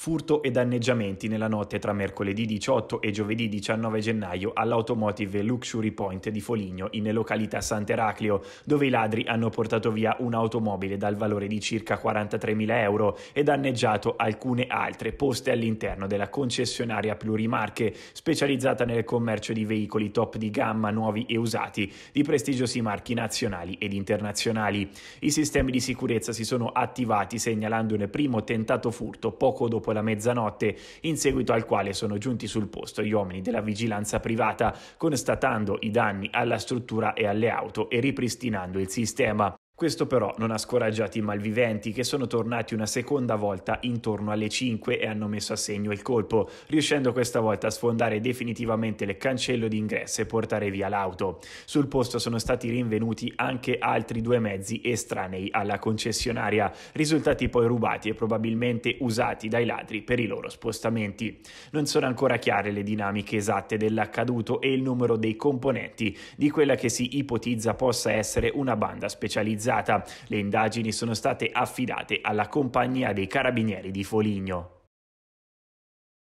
furto e danneggiamenti nella notte tra mercoledì 18 e giovedì 19 gennaio all'Automotive Luxury Point di Foligno in località Sant'Eraclio, dove i ladri hanno portato via un'automobile dal valore di circa 43.000 euro e danneggiato alcune altre poste all'interno della concessionaria Plurimarche, specializzata nel commercio di veicoli top di gamma nuovi e usati di prestigiosi marchi nazionali ed internazionali. I sistemi di sicurezza si sono attivati segnalando un primo tentato furto poco dopo dopo la mezzanotte, in seguito al quale sono giunti sul posto gli uomini della vigilanza privata, constatando i danni alla struttura e alle auto e ripristinando il sistema. Questo però non ha scoraggiato i malviventi, che sono tornati una seconda volta intorno alle 5 e hanno messo a segno il colpo, riuscendo questa volta a sfondare definitivamente il cancello d'ingresso e portare via l'auto. Sul posto sono stati rinvenuti anche altri due mezzi estranei alla concessionaria, risultati poi rubati e probabilmente usati dai ladri per i loro spostamenti. Non sono ancora chiare le dinamiche esatte dell'accaduto e il numero dei componenti di quella che si ipotizza possa essere una banda specializzata organizzata. Le indagini sono state affidate alla compagnia dei carabinieri di Foligno.